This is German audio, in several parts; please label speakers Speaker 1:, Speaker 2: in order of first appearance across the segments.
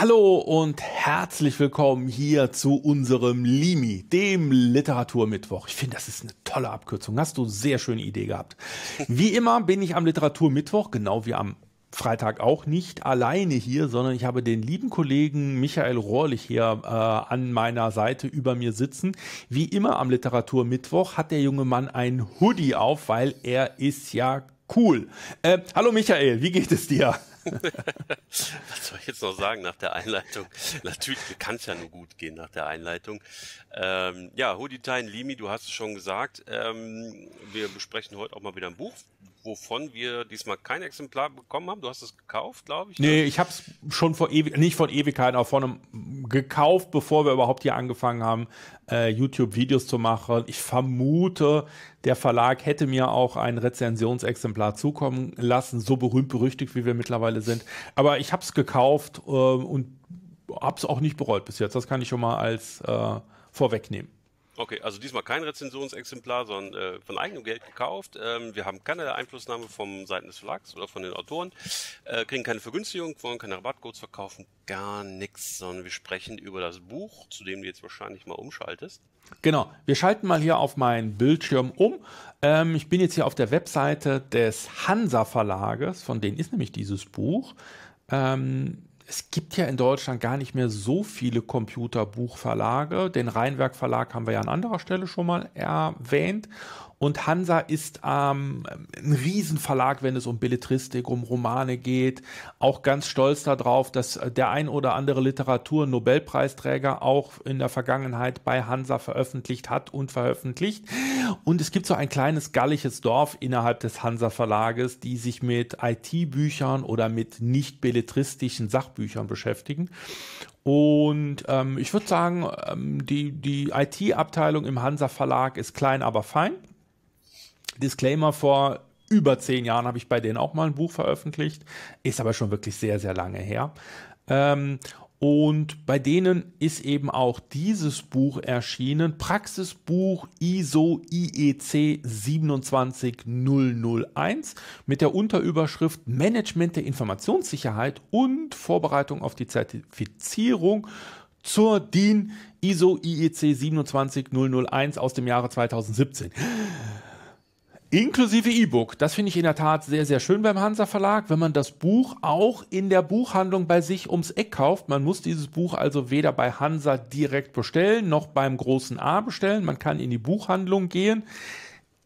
Speaker 1: Hallo und herzlich willkommen hier zu unserem Limi, dem Literaturmittwoch. Ich finde, das ist eine tolle Abkürzung. Hast du sehr schöne Idee gehabt. Wie immer bin ich am Literaturmittwoch, genau wie am Freitag auch nicht alleine hier, sondern ich habe den lieben Kollegen Michael Rohrlich hier äh, an meiner Seite über mir sitzen. Wie immer am Literaturmittwoch hat der junge Mann ein Hoodie auf, weil er ist ja cool. Äh, hallo Michael, wie geht es dir?
Speaker 2: Was soll ich jetzt noch sagen nach der Einleitung? Natürlich kann es ja nur gut gehen nach der Einleitung. Ähm, ja, Tain Limi, du hast es schon gesagt. Ähm, wir besprechen heute auch mal wieder ein Buch, wovon wir diesmal kein Exemplar bekommen haben. Du hast es gekauft, glaube ich.
Speaker 1: Nee, ne? ich habe es schon vor ewig, nicht von Ewigkeiten, aber vor einem gekauft, bevor wir überhaupt hier angefangen haben, äh, YouTube-Videos zu machen. Ich vermute, der Verlag hätte mir auch ein Rezensionsexemplar zukommen lassen, so berühmt berüchtigt, wie wir mittlerweile sind. Aber ich habe es gekauft äh, und habe es auch nicht bereut bis jetzt. Das kann ich schon mal als äh, vorwegnehmen.
Speaker 2: Okay, also diesmal kein Rezensionsexemplar, sondern äh, von eigenem Geld gekauft. Ähm, wir haben keine Einflussnahme von Seiten des Verlags oder von den Autoren, äh, kriegen keine Vergünstigung, wollen keine Rabattcodes verkaufen, gar nichts, sondern wir sprechen über das Buch, zu dem du jetzt wahrscheinlich mal umschaltest.
Speaker 1: Genau, wir schalten mal hier auf meinen Bildschirm um. Ähm, ich bin jetzt hier auf der Webseite des Hansa Verlages, von denen ist nämlich dieses Buch. Ähm, es gibt ja in Deutschland gar nicht mehr so viele Computerbuchverlage. Den Rheinwerk Verlag haben wir ja an anderer Stelle schon mal erwähnt. Und Hansa ist ähm, ein Riesenverlag, wenn es um Belletristik, um Romane geht. Auch ganz stolz darauf, dass der ein oder andere Literatur-Nobelpreisträger auch in der Vergangenheit bei Hansa veröffentlicht hat und veröffentlicht. Und es gibt so ein kleines gallisches Dorf innerhalb des Hansa-Verlages, die sich mit IT-Büchern oder mit nicht belletristischen Sachbüchern Sachbüchern beschäftigen. Und ähm, ich würde sagen, ähm, die, die IT-Abteilung im Hansa Verlag ist klein, aber fein. Disclaimer vor über zehn Jahren habe ich bei denen auch mal ein Buch veröffentlicht, ist aber schon wirklich sehr, sehr lange her. Ähm, und bei denen ist eben auch dieses Buch erschienen, Praxisbuch ISO IEC 27001 mit der Unterüberschrift Management der Informationssicherheit und Vorbereitung auf die Zertifizierung zur DIN ISO IEC 27001 aus dem Jahre 2017. Inklusive E-Book. Das finde ich in der Tat sehr, sehr schön beim Hansa Verlag, wenn man das Buch auch in der Buchhandlung bei sich ums Eck kauft. Man muss dieses Buch also weder bei Hansa direkt bestellen noch beim großen A bestellen. Man kann in die Buchhandlung gehen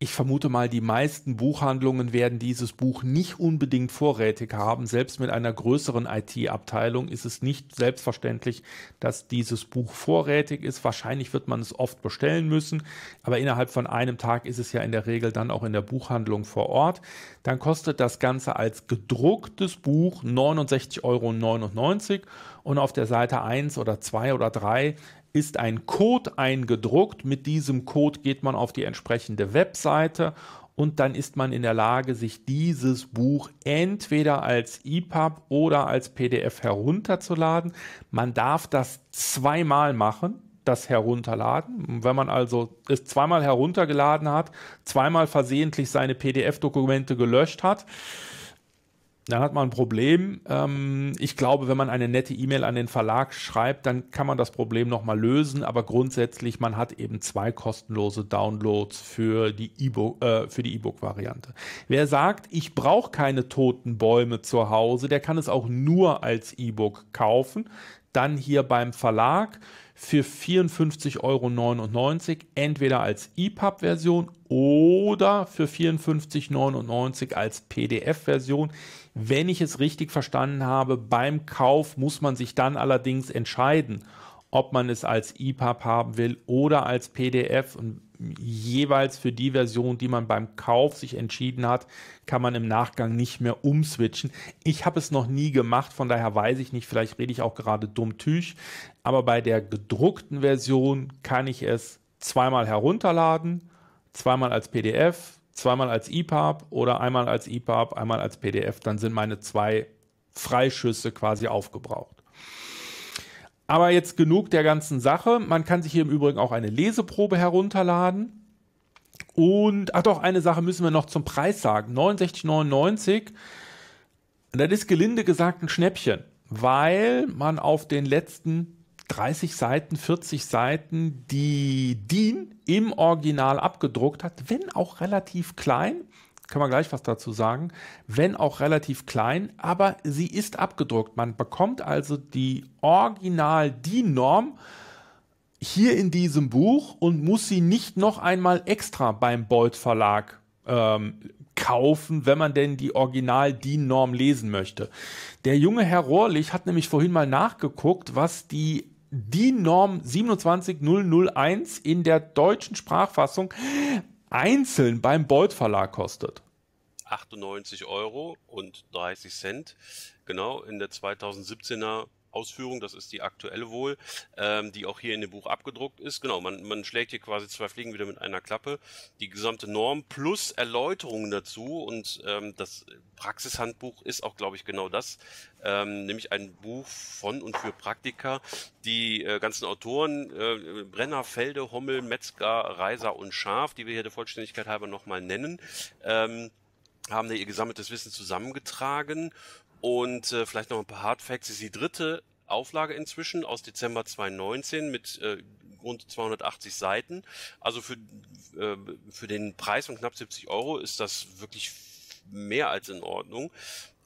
Speaker 1: ich vermute mal, die meisten Buchhandlungen werden dieses Buch nicht unbedingt vorrätig haben. Selbst mit einer größeren IT-Abteilung ist es nicht selbstverständlich, dass dieses Buch vorrätig ist. Wahrscheinlich wird man es oft bestellen müssen, aber innerhalb von einem Tag ist es ja in der Regel dann auch in der Buchhandlung vor Ort. Dann kostet das Ganze als gedrucktes Buch 69,99 Euro und auf der Seite 1 oder 2 oder 3 ist ein Code eingedruckt. Mit diesem Code geht man auf die entsprechende Webseite und dann ist man in der Lage, sich dieses Buch entweder als EPUB oder als PDF herunterzuladen. Man darf das zweimal machen, das Herunterladen. Wenn man also es zweimal heruntergeladen hat, zweimal versehentlich seine PDF-Dokumente gelöscht hat, dann hat man ein Problem. Ähm, ich glaube, wenn man eine nette E-Mail an den Verlag schreibt, dann kann man das Problem nochmal lösen. Aber grundsätzlich, man hat eben zwei kostenlose Downloads für die E-Book, äh, für die E-Book-Variante. Wer sagt, ich brauche keine toten Bäume zu Hause, der kann es auch nur als E-Book kaufen dann hier beim Verlag für 54,99 Euro, entweder als EPUB-Version oder für 54,99 Euro als PDF-Version. Wenn ich es richtig verstanden habe, beim Kauf muss man sich dann allerdings entscheiden, ob man es als EPUB haben will oder als PDF. Und jeweils für die Version, die man beim Kauf sich entschieden hat, kann man im Nachgang nicht mehr umswitchen. Ich habe es noch nie gemacht, von daher weiß ich nicht, vielleicht rede ich auch gerade dumm Tüch, aber bei der gedruckten Version kann ich es zweimal herunterladen, zweimal als PDF, zweimal als EPUB oder einmal als EPUB, einmal als PDF, dann sind meine zwei Freischüsse quasi aufgebraucht. Aber jetzt genug der ganzen Sache. Man kann sich hier im Übrigen auch eine Leseprobe herunterladen. Und, ach doch, eine Sache müssen wir noch zum Preis sagen. 69,99. Das ist gelinde gesagt ein Schnäppchen, weil man auf den letzten 30 Seiten, 40 Seiten, die DIN im Original abgedruckt hat, wenn auch relativ klein, kann man gleich was dazu sagen, wenn auch relativ klein, aber sie ist abgedruckt. Man bekommt also die Original-DIN-Norm hier in diesem Buch und muss sie nicht noch einmal extra beim Beuth Verlag ähm, kaufen, wenn man denn die Original-DIN-Norm lesen möchte. Der junge Herr Rohrlich hat nämlich vorhin mal nachgeguckt, was die DIN-Norm 27001 in der deutschen Sprachfassung einzeln beim Beuth Verlag kostet.
Speaker 2: 98 Euro und 30 Cent. Genau, in der 2017er Ausführung, das ist die aktuelle wohl, ähm, die auch hier in dem Buch abgedruckt ist. Genau, man, man schlägt hier quasi zwei Fliegen wieder mit einer Klappe. Die gesamte Norm plus Erläuterungen dazu und ähm, das Praxishandbuch ist auch, glaube ich, genau das, ähm, nämlich ein Buch von und für Praktiker. Die äh, ganzen Autoren, äh, Brenner, Felde, Hommel, Metzger, Reiser und Schaf, die wir hier der Vollständigkeit halber nochmal nennen, ähm, haben da ihr gesammeltes Wissen zusammengetragen und äh, vielleicht noch ein paar Hard Facts. Das ist die dritte Auflage inzwischen aus Dezember 2019 mit äh, rund 280 Seiten. Also für, äh, für den Preis von knapp 70 Euro ist das wirklich mehr als in Ordnung.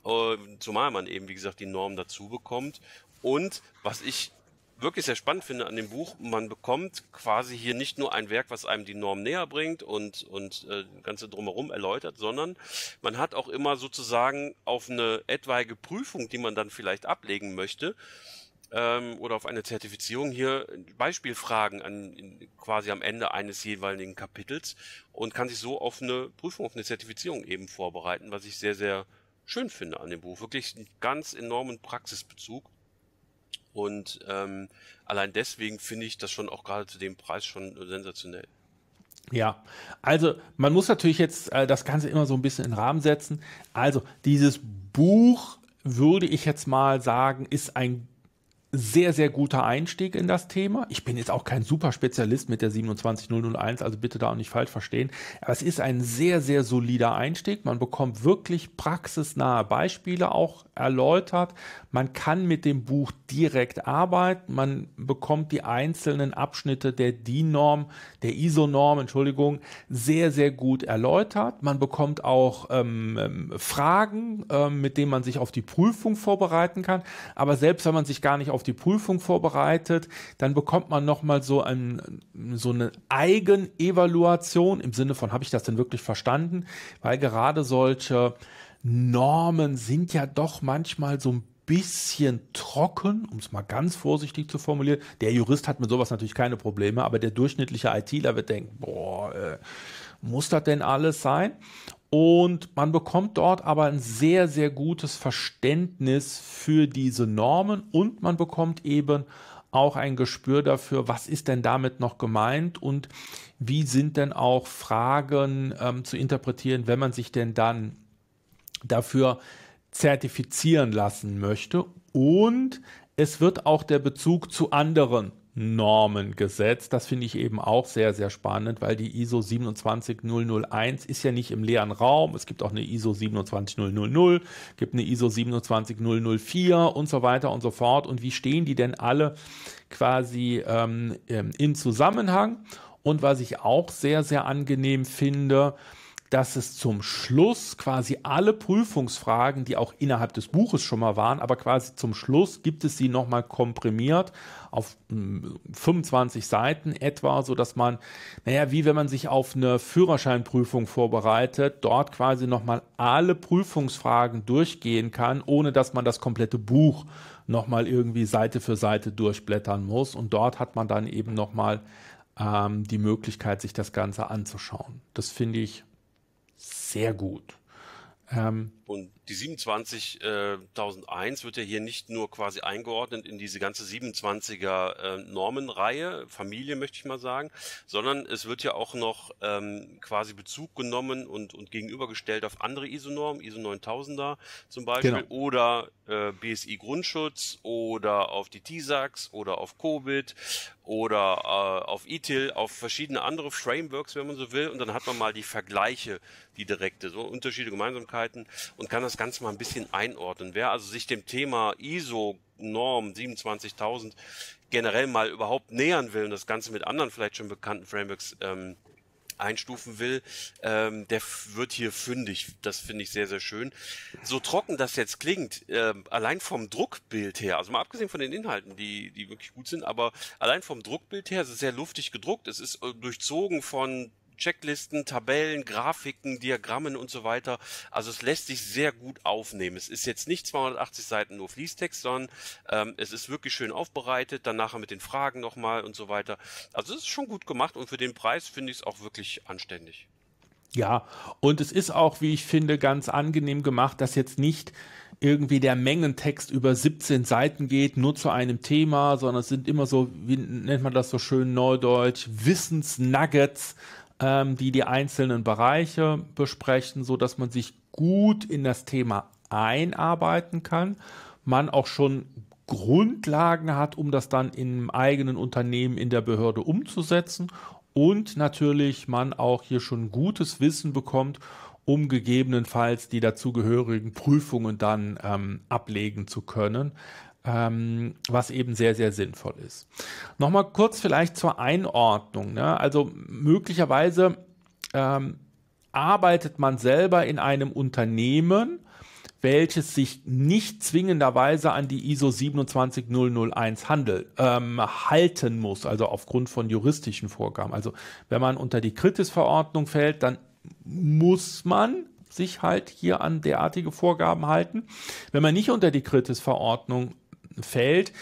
Speaker 2: Äh, zumal man eben, wie gesagt, die Norm dazu bekommt. Und was ich wirklich sehr spannend finde an dem Buch, man bekommt quasi hier nicht nur ein Werk, was einem die Norm näher bringt und, und äh, Ganze drumherum erläutert, sondern man hat auch immer sozusagen auf eine etwaige Prüfung, die man dann vielleicht ablegen möchte, ähm, oder auf eine Zertifizierung hier Beispielfragen an, quasi am Ende eines jeweiligen Kapitels und kann sich so auf eine Prüfung, auf eine Zertifizierung eben vorbereiten, was ich sehr, sehr schön finde an dem Buch. Wirklich einen ganz enormen Praxisbezug und ähm, allein deswegen finde ich das schon auch gerade zu dem Preis schon sensationell.
Speaker 1: Ja, also man muss natürlich jetzt äh, das Ganze immer so ein bisschen in den Rahmen setzen. Also dieses Buch würde ich jetzt mal sagen, ist ein sehr, sehr guter Einstieg in das Thema. Ich bin jetzt auch kein super Spezialist mit der 27001, also bitte da auch nicht falsch verstehen. Aber es ist ein sehr, sehr solider Einstieg. Man bekommt wirklich praxisnahe Beispiele auch erläutert. Man kann mit dem Buch direkt arbeiten. Man bekommt die einzelnen Abschnitte der DIN-Norm, der ISO-Norm, Entschuldigung, sehr, sehr gut erläutert. Man bekommt auch ähm, ähm, Fragen, ähm, mit denen man sich auf die Prüfung vorbereiten kann. Aber selbst wenn man sich gar nicht auf die Prüfung vorbereitet, dann bekommt man nochmal so, ein, so eine Eigenevaluation im Sinne von, habe ich das denn wirklich verstanden? Weil gerade solche Normen sind ja doch manchmal so ein bisschen trocken, um es mal ganz vorsichtig zu formulieren. Der Jurist hat mit sowas natürlich keine Probleme, aber der durchschnittliche ITler wird denken, boah, äh, muss das denn alles sein? Und man bekommt dort aber ein sehr, sehr gutes Verständnis für diese Normen und man bekommt eben auch ein Gespür dafür, was ist denn damit noch gemeint und wie sind denn auch Fragen ähm, zu interpretieren, wenn man sich denn dann dafür zertifizieren lassen möchte. Und es wird auch der Bezug zu anderen Normen gesetzt. Das finde ich eben auch sehr, sehr spannend, weil die ISO 27001 ist ja nicht im leeren Raum. Es gibt auch eine ISO 27000, gibt eine ISO 27004 und so weiter und so fort. Und wie stehen die denn alle quasi ähm, ähm in Zusammenhang? Und was ich auch sehr, sehr angenehm finde, dass es zum Schluss quasi alle Prüfungsfragen, die auch innerhalb des Buches schon mal waren, aber quasi zum Schluss gibt es sie nochmal komprimiert auf 25 mm, Seiten etwa, so dass man, naja, wie wenn man sich auf eine Führerscheinprüfung vorbereitet, dort quasi nochmal alle Prüfungsfragen durchgehen kann, ohne dass man das komplette Buch nochmal irgendwie Seite für Seite durchblättern muss. Und dort hat man dann eben nochmal ähm, die Möglichkeit, sich das Ganze anzuschauen. Das finde ich sehr gut. Ähm,
Speaker 2: und die 27001 äh, wird ja hier nicht nur quasi eingeordnet in diese ganze 27er äh, Normenreihe, Familie möchte ich mal sagen, sondern es wird ja auch noch ähm, quasi Bezug genommen und, und gegenübergestellt auf andere ISO-Normen, ISO 9000er zum Beispiel genau. oder äh, BSI Grundschutz oder auf die TISAX oder auf COVID oder äh, auf ITIL, auf verschiedene andere Frameworks, wenn man so will. Und dann hat man mal die Vergleiche, die direkte, so Unterschiede, Gemeinsamkeiten und kann das Ganze mal ein bisschen einordnen. Wer also sich dem Thema ISO Norm 27000 generell mal überhaupt nähern will und das Ganze mit anderen vielleicht schon bekannten Frameworks ähm, einstufen will, ähm, der wird hier fündig. Das finde ich sehr, sehr schön. So trocken das jetzt klingt, äh, allein vom Druckbild her, also mal abgesehen von den Inhalten, die, die wirklich gut sind, aber allein vom Druckbild her, es ist sehr luftig gedruckt, es ist äh, durchzogen von Checklisten, Tabellen, Grafiken, Diagrammen und so weiter. Also es lässt sich sehr gut aufnehmen. Es ist jetzt nicht 280 Seiten nur Fließtext, sondern ähm, es ist wirklich schön aufbereitet, dann nachher mit den Fragen nochmal und so weiter. Also es ist schon gut gemacht und für den Preis finde ich es auch wirklich anständig.
Speaker 1: Ja, und es ist auch, wie ich finde, ganz angenehm gemacht, dass jetzt nicht irgendwie der Mengentext über 17 Seiten geht, nur zu einem Thema, sondern es sind immer so, wie nennt man das so schön neudeutsch, Wissensnuggets, ähm, die die einzelnen Bereiche besprechen, so dass man sich gut in das Thema einarbeiten kann, man auch schon Grundlagen hat, um das dann im eigenen Unternehmen in der Behörde umzusetzen und natürlich man auch hier schon gutes Wissen bekommt, um gegebenenfalls die dazugehörigen Prüfungen dann ähm, ablegen zu können ähm, was eben sehr, sehr sinnvoll ist. Nochmal kurz vielleicht zur Einordnung. Ne? Also möglicherweise ähm, arbeitet man selber in einem Unternehmen, welches sich nicht zwingenderweise an die ISO 27001 handelt, ähm, halten muss, also aufgrund von juristischen Vorgaben. Also wenn man unter die Kritisverordnung fällt, dann muss man sich halt hier an derartige Vorgaben halten. Wenn man nicht unter die Kritisverordnung verordnung fällt,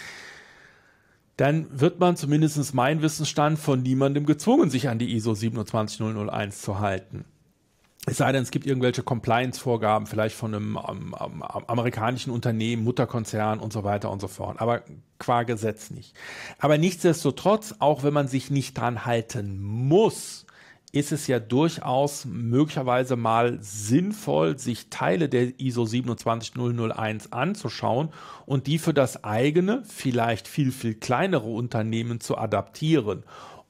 Speaker 1: dann wird man zumindest mein Wissensstand von niemandem gezwungen, sich an die ISO 27001 zu halten. Es sei denn, es gibt irgendwelche Compliance-Vorgaben, vielleicht von einem um, ähm, um, ähm, amerikanischen Unternehmen, Mutterkonzern und so weiter und so fort. Aber qua Gesetz nicht. Aber nichtsdestotrotz, auch wenn man sich nicht dran halten muss, ist es ja durchaus möglicherweise mal sinnvoll, sich Teile der ISO 27001 anzuschauen und die für das eigene, vielleicht viel, viel kleinere Unternehmen zu adaptieren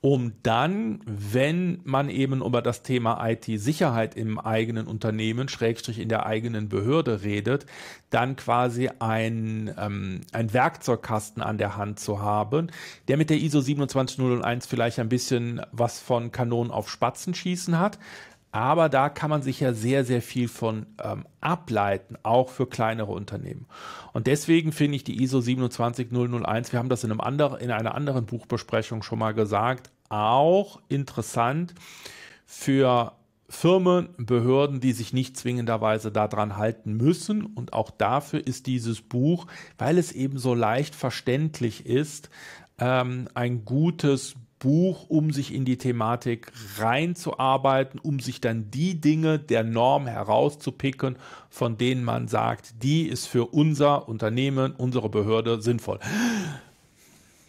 Speaker 1: um dann, wenn man eben über das Thema IT-Sicherheit im eigenen Unternehmen, Schrägstrich in der eigenen Behörde redet, dann quasi ein, ähm, ein Werkzeugkasten an der Hand zu haben, der mit der ISO 27001 vielleicht ein bisschen was von Kanonen auf Spatzen schießen hat. Aber da kann man sich ja sehr, sehr viel von ähm, ableiten, auch für kleinere Unternehmen. Und deswegen finde ich die ISO 27001, wir haben das in, einem anderen, in einer anderen Buchbesprechung schon mal gesagt, auch interessant für Firmen, Behörden, die sich nicht zwingenderweise daran halten müssen. Und auch dafür ist dieses Buch, weil es eben so leicht verständlich ist, ähm, ein gutes Buch, um sich in die Thematik reinzuarbeiten, um sich dann die Dinge der Norm herauszupicken, von denen man sagt, die ist für unser Unternehmen, unsere Behörde sinnvoll.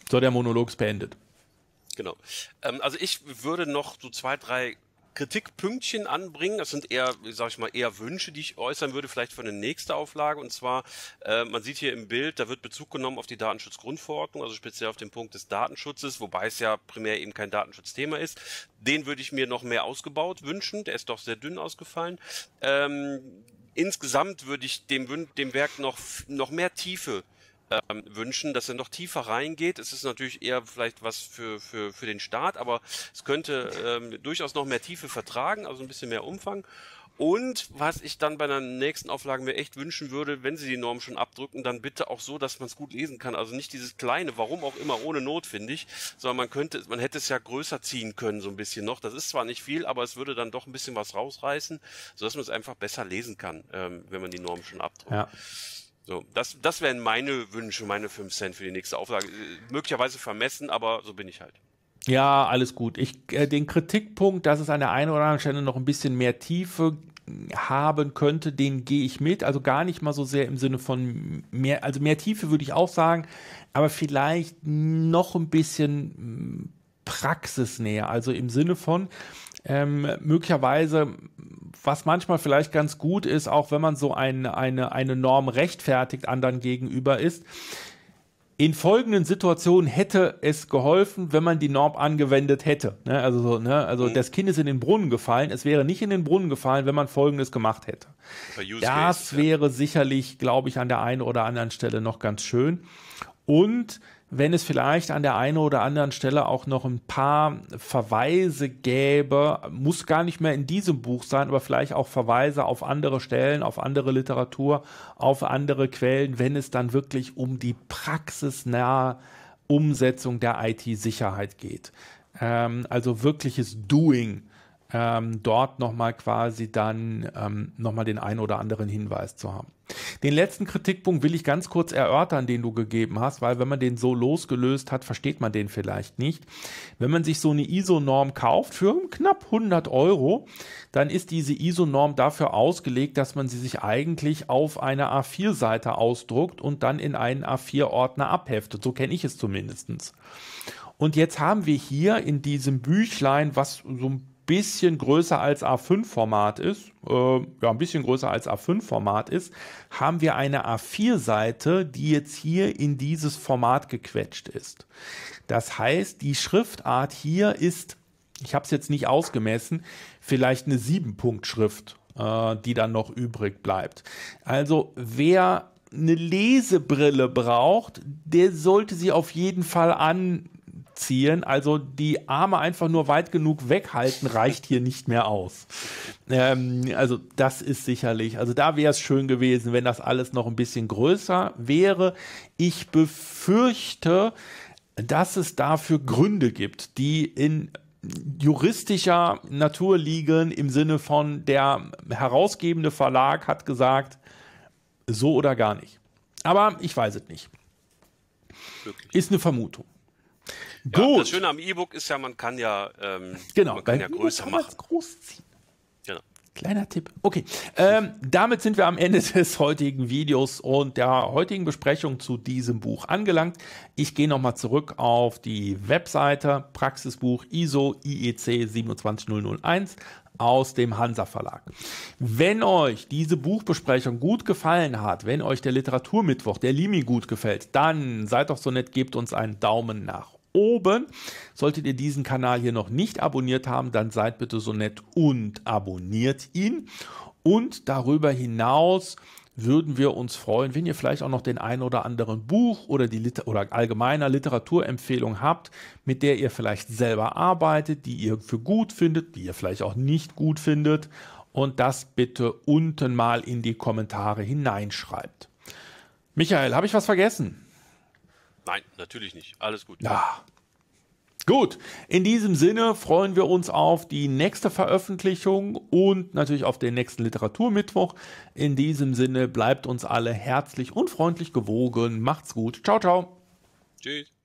Speaker 1: So, der Monolog ist beendet.
Speaker 2: Genau. Ähm, also ich würde noch so zwei, drei Kritikpünktchen anbringen. Das sind eher, sag ich mal, eher Wünsche, die ich äußern würde, vielleicht für eine nächste Auflage. Und zwar, äh, man sieht hier im Bild, da wird Bezug genommen auf die Datenschutzgrundverordnung, also speziell auf den Punkt des Datenschutzes, wobei es ja primär eben kein Datenschutzthema ist. Den würde ich mir noch mehr ausgebaut wünschen. Der ist doch sehr dünn ausgefallen. Ähm, insgesamt würde ich dem, dem Werk noch, noch mehr Tiefe ähm, wünschen, dass er noch tiefer reingeht. Es ist natürlich eher vielleicht was für, für, für den Start, aber es könnte ähm, durchaus noch mehr Tiefe vertragen, also ein bisschen mehr Umfang. Und was ich dann bei der nächsten Auflage mir echt wünschen würde, wenn sie die Norm schon abdrücken, dann bitte auch so, dass man es gut lesen kann. Also nicht dieses kleine, warum auch immer, ohne Not, finde ich, sondern man könnte, man hätte es ja größer ziehen können, so ein bisschen noch. Das ist zwar nicht viel, aber es würde dann doch ein bisschen was rausreißen, sodass man es einfach besser lesen kann, ähm, wenn man die Norm schon abdrückt. Ja. So, das, das wären meine Wünsche, meine 5 Cent für die nächste Auflage. Äh, möglicherweise vermessen, aber so bin ich halt.
Speaker 1: Ja, alles gut. Ich, äh, den Kritikpunkt, dass es an der einen oder anderen Stelle noch ein bisschen mehr Tiefe haben könnte, den gehe ich mit. Also gar nicht mal so sehr im Sinne von mehr, also mehr Tiefe würde ich auch sagen, aber vielleicht noch ein bisschen hm, Praxisnäher. Also im Sinne von, ähm, möglicherweise, was manchmal vielleicht ganz gut ist, auch wenn man so ein, eine, eine Norm rechtfertigt anderen gegenüber ist, in folgenden Situationen hätte es geholfen, wenn man die Norm angewendet hätte. Ne? Also, so, ne? also mhm. das Kind ist in den Brunnen gefallen. Es wäre nicht in den Brunnen gefallen, wenn man Folgendes gemacht hätte. Das Case, wäre ja. sicherlich, glaube ich, an der einen oder anderen Stelle noch ganz schön. Und wenn es vielleicht an der einen oder anderen Stelle auch noch ein paar Verweise gäbe, muss gar nicht mehr in diesem Buch sein, aber vielleicht auch Verweise auf andere Stellen, auf andere Literatur, auf andere Quellen, wenn es dann wirklich um die praxisnahe Umsetzung der IT-Sicherheit geht. Ähm, also wirkliches Doing ähm, dort nochmal quasi dann ähm, nochmal den einen oder anderen Hinweis zu haben. Den letzten Kritikpunkt will ich ganz kurz erörtern, den du gegeben hast, weil wenn man den so losgelöst hat, versteht man den vielleicht nicht. Wenn man sich so eine ISO-Norm kauft für knapp 100 Euro, dann ist diese ISO-Norm dafür ausgelegt, dass man sie sich eigentlich auf einer A4-Seite ausdruckt und dann in einen A4-Ordner abheftet. So kenne ich es zumindestens. Und jetzt haben wir hier in diesem Büchlein, was so ein bisschen größer als A5-Format ist, äh, ja, ein bisschen größer als A5-Format ist, haben wir eine A4-Seite, die jetzt hier in dieses Format gequetscht ist. Das heißt, die Schriftart hier ist, ich habe es jetzt nicht ausgemessen, vielleicht eine 7-Punkt-Schrift, äh, die dann noch übrig bleibt. Also wer eine Lesebrille braucht, der sollte sie auf jeden Fall an abzielen, also die Arme einfach nur weit genug weghalten, reicht hier nicht mehr aus. Ähm, also das ist sicherlich, also da wäre es schön gewesen, wenn das alles noch ein bisschen größer wäre. Ich befürchte, dass es dafür Gründe gibt, die in juristischer Natur liegen, im Sinne von der herausgebende Verlag hat gesagt, so oder gar nicht. Aber ich weiß es nicht. Wirklich? Ist eine Vermutung. Gut. Ja, das
Speaker 2: Schöne am E-Book ist ja, man kann ja, ähm, genau, man kann ja größer machen. Groß genau.
Speaker 1: Kleiner Tipp. Okay, ähm, damit sind wir am Ende des heutigen Videos und der heutigen Besprechung zu diesem Buch angelangt. Ich gehe nochmal zurück auf die Webseite Praxisbuch ISO IEC 27001 aus dem Hansa Verlag. Wenn euch diese Buchbesprechung gut gefallen hat, wenn euch der Literaturmittwoch, der Limi gut gefällt, dann seid doch so nett, gebt uns einen Daumen nach oben. Solltet ihr diesen Kanal hier noch nicht abonniert haben, dann seid bitte so nett und abonniert ihn. Und darüber hinaus würden wir uns freuen, wenn ihr vielleicht auch noch den ein oder anderen Buch oder die Liter oder allgemeiner Literaturempfehlung habt, mit der ihr vielleicht selber arbeitet, die ihr für gut findet, die ihr vielleicht auch nicht gut findet und das bitte unten mal in die Kommentare hineinschreibt. Michael, habe ich was vergessen?
Speaker 2: Nein, natürlich nicht. Alles gut. Ja.
Speaker 1: Gut, in diesem Sinne freuen wir uns auf die nächste Veröffentlichung und natürlich auf den nächsten Literaturmittwoch. In diesem Sinne bleibt uns alle herzlich und freundlich gewogen. Macht's gut. Ciao, ciao. Tschüss.